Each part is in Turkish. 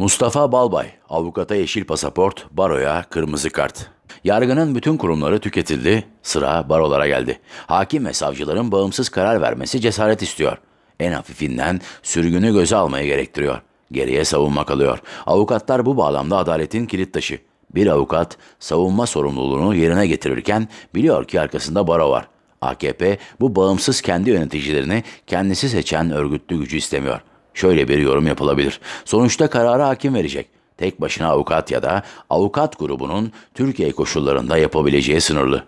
Mustafa Balbay, avukata yeşil pasaport, baroya kırmızı kart. Yargının bütün kurumları tüketildi, sıra barolara geldi. Hakim ve savcıların bağımsız karar vermesi cesaret istiyor. En hafifinden sürgünü göze almayı gerektiriyor. Geriye savunma kalıyor. Avukatlar bu bağlamda adaletin kilit taşı. Bir avukat savunma sorumluluğunu yerine getirirken biliyor ki arkasında baro var. AKP bu bağımsız kendi yöneticilerini kendisi seçen örgütlü gücü istemiyor şöyle bir yorum yapılabilir. Sonuçta kararı hakim verecek. Tek başına avukat ya da avukat grubunun Türkiye koşullarında yapabileceği sınırlı.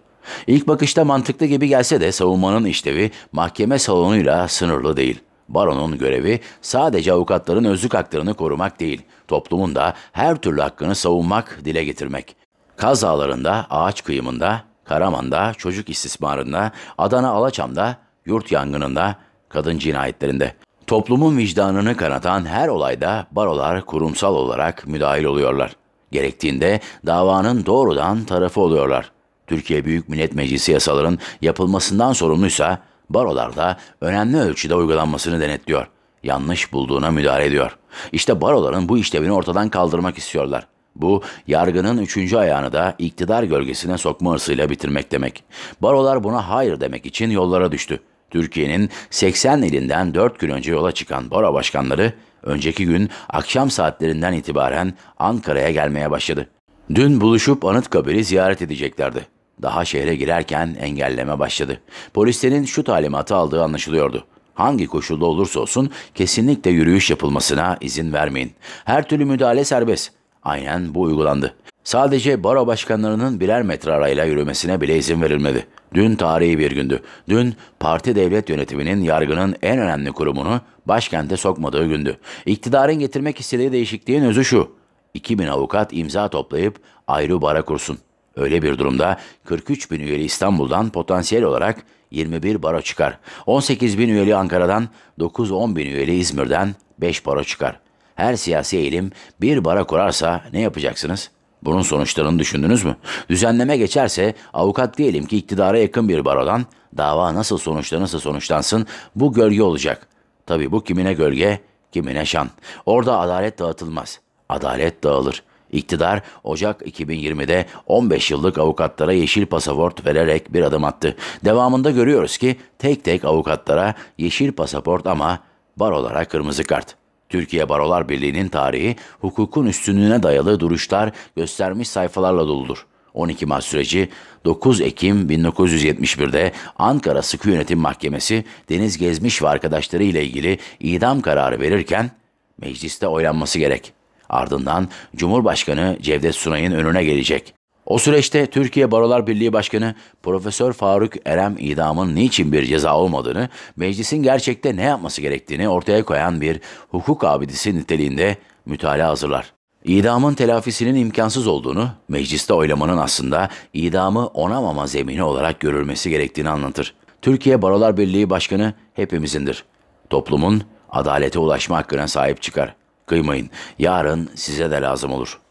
İlk bakışta mantıklı gibi gelse de savunmanın işlevi mahkeme salonuyla sınırlı değil. Baronun görevi sadece avukatların özlük haklarını korumak değil, toplumun da her türlü hakkını savunmak, dile getirmek. Kazalarında, ağaç kıyımında, Karaman'da, çocuk istismarında, Adana Alaçam'da, yurt yangınında, kadın cinayetlerinde Toplumun vicdanını kanatan her olayda barolar kurumsal olarak müdahil oluyorlar. Gerektiğinde davanın doğrudan tarafı oluyorlar. Türkiye Büyük Millet Meclisi yasaların yapılmasından sorumluysa barolarda önemli ölçüde uygulanmasını denetliyor. Yanlış bulduğuna müdahale ediyor. İşte baroların bu işlevini ortadan kaldırmak istiyorlar. Bu, yargının üçüncü ayağını da iktidar gölgesine sokma hırsıyla bitirmek demek. Barolar buna hayır demek için yollara düştü. Türkiye'nin 80 ilinden 4 gün önce yola çıkan Bora başkanları önceki gün akşam saatlerinden itibaren Ankara'ya gelmeye başladı. Dün buluşup Anıtkabir'i ziyaret edeceklerdi. Daha şehre girerken engelleme başladı. Polislerin şu talimatı aldığı anlaşılıyordu. Hangi koşulda olursa olsun kesinlikle yürüyüş yapılmasına izin vermeyin. Her türlü müdahale serbest. Aynen bu uygulandı. Sadece baro başkanlarının birer metre arayla yürümesine bile izin verilmedi. Dün tarihi bir gündü. Dün parti devlet yönetiminin yargının en önemli kurumunu başkente sokmadığı gündü. İktidarın getirmek istediği değişikliğin özü şu. 2000 avukat imza toplayıp ayrı bara kursun. Öyle bir durumda 43 bin üyeli İstanbul'dan potansiyel olarak 21 baro çıkar. 18 bin üyeli Ankara'dan, 9-10 bin üyeli İzmir'den 5 baro çıkar. Her siyasi eğilim bir bara kurarsa ne yapacaksınız?'' Bunun sonuçlarını düşündünüz mü? Düzenleme geçerse avukat diyelim ki iktidara yakın bir barodan dava nasıl sonuçlanırsa sonuçlansın bu gölge olacak. Tabi bu kimine gölge, kimine şan. Orada adalet dağıtılmaz. Adalet dağılır. İktidar Ocak 2020'de 15 yıllık avukatlara yeşil pasaport vererek bir adım attı. Devamında görüyoruz ki tek tek avukatlara yeşil pasaport ama barolara kırmızı kart. Türkiye Barolar Birliği'nin tarihi hukukun üstünlüğüne dayalı duruşlar göstermiş sayfalarla doludur. 12 Mart süreci 9 Ekim 1971'de Ankara Sıkı Yönetim Mahkemesi Deniz Gezmiş ve arkadaşları ile ilgili idam kararı verirken mecliste oylanması gerek. Ardından Cumhurbaşkanı Cevdet Sunay'ın önüne gelecek. O süreçte Türkiye Barolar Birliği Başkanı Profesör Faruk Erem idamın niçin bir ceza olmadığını, meclisin gerçekte ne yapması gerektiğini ortaya koyan bir hukuk abidesi niteliğinde mütalaa hazırlar. İdamın telafisinin imkansız olduğunu, mecliste oylamanın aslında idamı onamama zemini olarak görülmesi gerektiğini anlatır. Türkiye Barolar Birliği Başkanı hepimizindir. Toplumun adalete ulaşma hakkına sahip çıkar. Kıymayın, yarın size de lazım olur.''